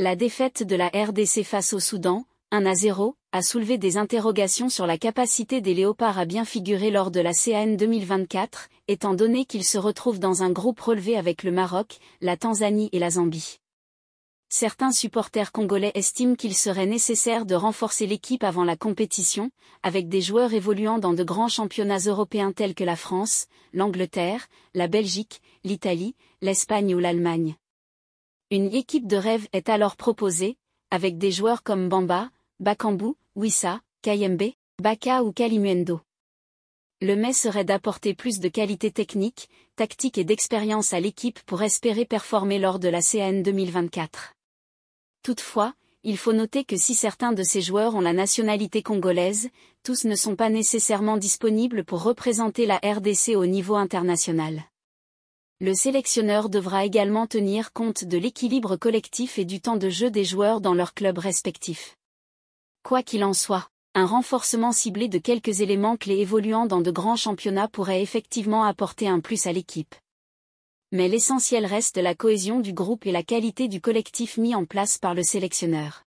La défaite de la RDC face au Soudan, 1 à 0, a soulevé des interrogations sur la capacité des léopards à bien figurer lors de la CAN 2024, étant donné qu'ils se retrouvent dans un groupe relevé avec le Maroc, la Tanzanie et la Zambie. Certains supporters congolais estiment qu'il serait nécessaire de renforcer l'équipe avant la compétition, avec des joueurs évoluant dans de grands championnats européens tels que la France, l'Angleterre, la Belgique, l'Italie, l'Espagne ou l'Allemagne. Une équipe de rêve est alors proposée, avec des joueurs comme Bamba, Bakambu, Wissa, Kayembe, Baka ou Kalimuendo. Le Met serait d'apporter plus de qualité technique, tactique et d'expérience à l'équipe pour espérer performer lors de la CN 2024. Toutefois, il faut noter que si certains de ces joueurs ont la nationalité congolaise, tous ne sont pas nécessairement disponibles pour représenter la RDC au niveau international. Le sélectionneur devra également tenir compte de l'équilibre collectif et du temps de jeu des joueurs dans leurs clubs respectifs. Quoi qu'il en soit, un renforcement ciblé de quelques éléments clés évoluant dans de grands championnats pourrait effectivement apporter un plus à l'équipe. Mais l'essentiel reste la cohésion du groupe et la qualité du collectif mis en place par le sélectionneur.